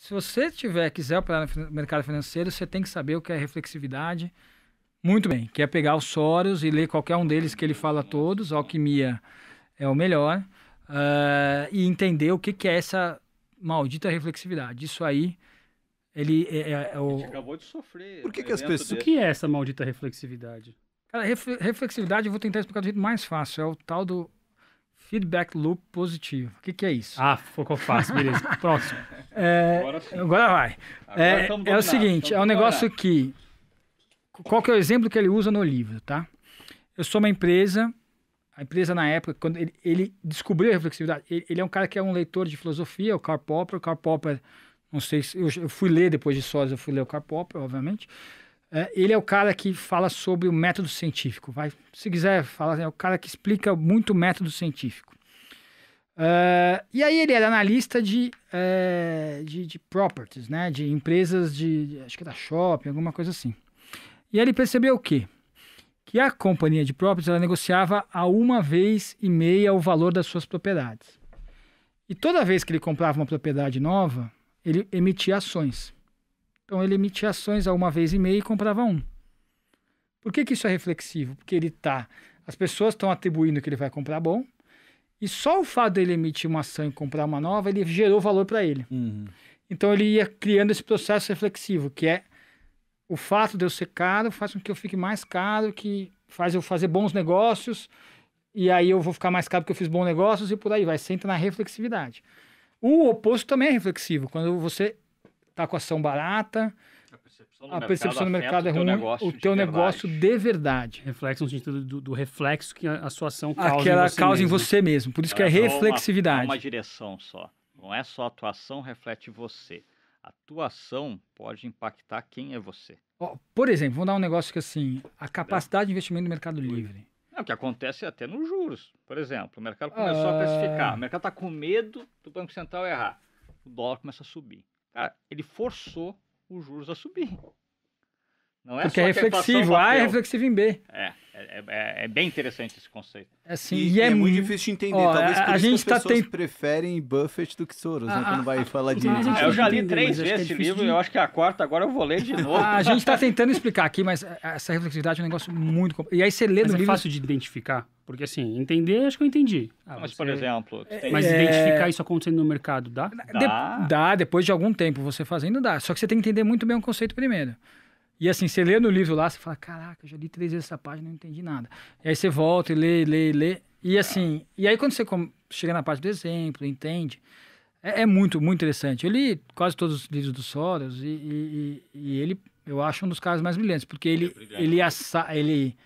Se você tiver, quiser operar no mercado financeiro, você tem que saber o que é reflexividade. Muito bem, que é pegar os sórios e ler qualquer um deles que ele fala todos, alquimia é o melhor, uh, e entender o que, que é essa maldita reflexividade. Isso aí ele é, é, é, o... A gente acabou de sofrer. Por que, que as pessoas. O que é essa maldita reflexividade? Cara, ref... reflexividade eu vou tentar explicar do jeito mais fácil. É o tal do feedback loop positivo. O que, que é isso? Ah, focou fácil, beleza. Próximo. É, agora, agora vai. Agora é, é o seguinte, é um negócio que... Qual que é o exemplo que ele usa no livro, tá? Eu sou uma empresa, a empresa na época, quando ele, ele descobriu a reflexividade, ele, ele, é um cara que é um leitor de filosofia, o Karl Popper, o Karl Popper, não sei se... Eu, eu fui ler depois de Sós, eu fui ler o Karl Popper, obviamente, é, ele é o cara que fala sobre o método científico. Vai, se quiser falar, é o cara que explica muito o método científico. Uh, e aí ele era analista de, uh, de, de, properties, né? De empresas de, de, acho que era é shopping, alguma coisa assim. E aí ele percebeu o quê? Que a companhia de properties, ela negociava a uma vez e meia o valor das suas propriedades. E toda vez que ele comprava uma propriedade nova, ele emitia ações. Então ele emitia ações a uma vez e meia e comprava um. Por que, que isso é reflexivo? Porque ele tá. As pessoas estão atribuindo que ele vai comprar bom, e só o fato dele emitir uma ação e comprar uma nova, ele gerou valor para ele. Uhum. Então ele ia criando esse processo reflexivo, que é o fato de eu ser caro faz com que eu fique mais caro, que faz eu fazer bons negócios, e aí eu vou ficar mais caro porque eu fiz bons negócios e por aí vai. Você entra na reflexividade. O oposto também é reflexivo. Quando você tá com ação barata, percepção do a mercado, percepção do mercado é ruim, o teu negócio, o teu de, negócio verdade. de verdade. Reflexo no sentido do, do reflexo que a, a, sua ação causa Aquela em você causa em você mesmo, por isso que é, é reflexividade. Uma, é uma direção só, não é só a tua ação reflete você. A tua ação pode impactar quem é você. Oh, por exemplo, vou dar um negócio que assim, a né? capacidade de investimento do Mercado Livre. É, o que acontece é até nos juros. Por exemplo, o mercado ah. começou a precificar, o mercado está com medo do Banco Central errar. O dólar começa a subir. Cara, ele forçou os juros a subir. Não é Porque é reflexivo A é reflexivo em B. É. É, é, é, bem interessante esse conceito. Assim, e, e é, é, muito difícil de entender. Ó, Talvez é, a, isso gente que as tá pessoas tem... preferem Buffett do que Soros, né? Ah, quando vai falar de... Ah, eu já li três vezes esse livro de... e eu acho que a quarta agora eu vou ler de novo. Ah, a gente está tentando explicar aqui, mas essa reflexividade é um negócio muito... E aí você lê mas no é livro... fácil de identificar. Porque assim, entender, acho que eu entendi. Ah, mas, você... por exemplo. Tem... Mas identificar isso acontecendo no mercado dá? Dá. De... Dá, depois de algum tempo você fazendo, dá. Só que você tem que entender muito bem o conceito primeiro. E assim, você lê no livro lá, você fala, caraca, já li três vezes essa página não entendi nada. E aí você volta e lê, lê, lê. E assim, e aí quando você chega na parte do exemplo, entende, é, é muito, muito interessante. Eu li quase todos os livros do Soros e, e, e ele, eu acho um dos caras mais brilhantes, porque ele, é ele, ele,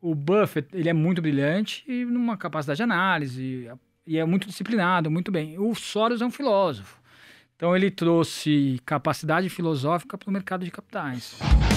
o Buffett, ele é muito brilhante e numa capacidade de análise, e é muito disciplinado, muito bem. O Soros é um filósofo. Então ele trouxe capacidade filosófica para o mercado de capitais.